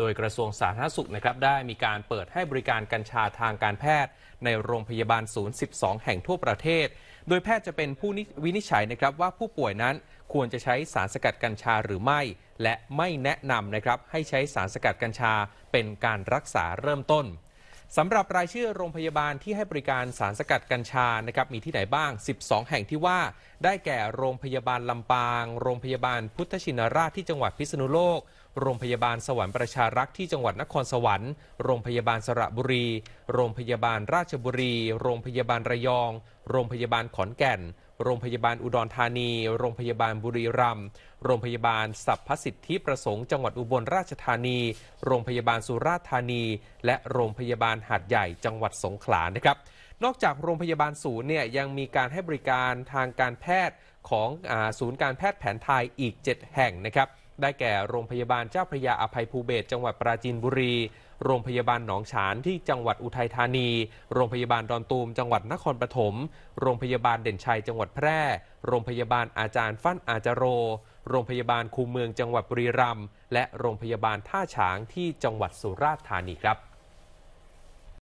โดยกระทรวงสาธารณสุขนะครับได้มีการเปิดให้บริการกัญชาทางการแพทย์ ในโรงพยาบาลศูนย์ 12 แห่งทั่วประเทศ โดยแพทย์จะเป็นผู้วินิจฉัยนะครับว่าผู้ป่วยนั้นควรจะใช้สารสกัดกัญชาหรือไม่ และไม่แนะนำนะครับให้ใช้สารสกัดกัญชาเป็นการรักษาเริ่มต้นสำหรับรายชื่อโรงพยาบาลที่ให้บริการสารสกัดกัญชานะครับมีที่ไหนบ้าง 12 แห่งที่ว่า ได้แก่ โรงพยาบาลลำปาง โรงพยาบาลพุทธชินราชที่จังหวัดพิษณุโลก โรงพยาบาลสวรรค์ประชารักษ์ที่จังหวัดนครสวรรค์โรงพยาบาลสระบุรี โรงพยาบาลราชบุรี โรงพยาบาลระยอง โรงพยาบาลขอนแก่นโรงพยาบาลอุดรธานี โรงพยาบาลบุรีรัมย์โรงพยาบาลสัพพสิทธิประสงค์จังหวัดอุบลราชธานี โรงพยาบาลสุราษฎร์ธานี และโรงพยาบาลหาดใหญ่จังหวัดสงขลานะครับ นอกจากโรงพยาบาลศูนย์เนี่ยยังมีการให้บริการทางการแพทย์ของอศูนย์การแพทย์แผนไทยอีก 7 แห่งนะครับได้แก่โรงพยาบาลเจ้าพระยาอภัยภูเบศจังหวัดปราจีนบุรี โรงพยาบาลหนองฉานที่ จังหวัดอุทัยธานีโรงพยาบาลดอนตูมจังหวัดนครปฐมโรงพยาบาลเด่นชัยจังหวัดแพร่โรงพยาบาลอาจารย์ฟั่นอาจโร โรงพยาบาลคูเมืองจังหวัดบุรีรัมย์และโรงพยาบาลท่าฉางที่จังหวัดสุราษฎร์ธานีครับ